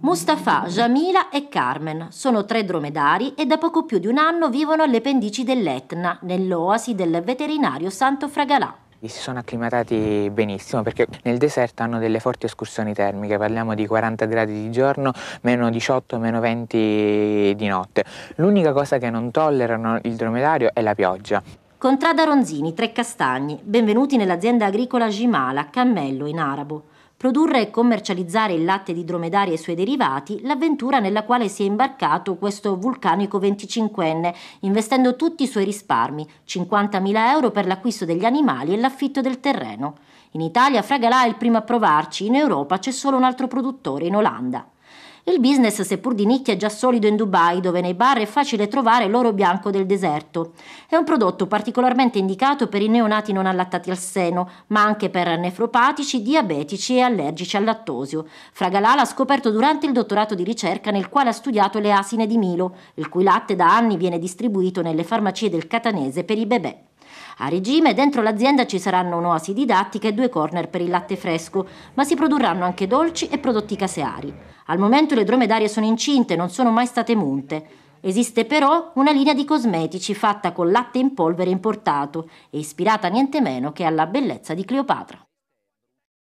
Mustafa, Jamila e Carmen sono tre dromedari e da poco più di un anno vivono alle pendici dell'Etna, nell'oasi del veterinario Santo Fragalà si sono acclimatati benissimo perché nel deserto hanno delle forti escursioni termiche, parliamo di 40 gradi di giorno, meno 18, meno 20 di notte. L'unica cosa che non tollerano il dromedario è la pioggia. Contrada Ronzini, Tre Castagni, benvenuti nell'azienda agricola Gimala, Cammello in arabo produrre e commercializzare il latte di dromedari e i suoi derivati, l'avventura nella quale si è imbarcato questo vulcanico 25enne, investendo tutti i suoi risparmi, 50.000 euro per l'acquisto degli animali e l'affitto del terreno. In Italia Fragalà è il primo a provarci, in Europa c'è solo un altro produttore, in Olanda. Il business, seppur di nicchia, è già solido in Dubai, dove nei bar è facile trovare l'oro bianco del deserto. È un prodotto particolarmente indicato per i neonati non allattati al seno, ma anche per nefropatici, diabetici e allergici al lattosio. Fragalala ha scoperto durante il dottorato di ricerca nel quale ha studiato le asine di Milo, il cui latte da anni viene distribuito nelle farmacie del catanese per i bebè. A regime dentro l'azienda ci saranno un'oasi didattica e due corner per il latte fresco, ma si produrranno anche dolci e prodotti caseari. Al momento le dromedarie sono incinte, non sono mai state munte. Esiste però una linea di cosmetici fatta con latte in polvere importato e ispirata niente meno che alla bellezza di Cleopatra.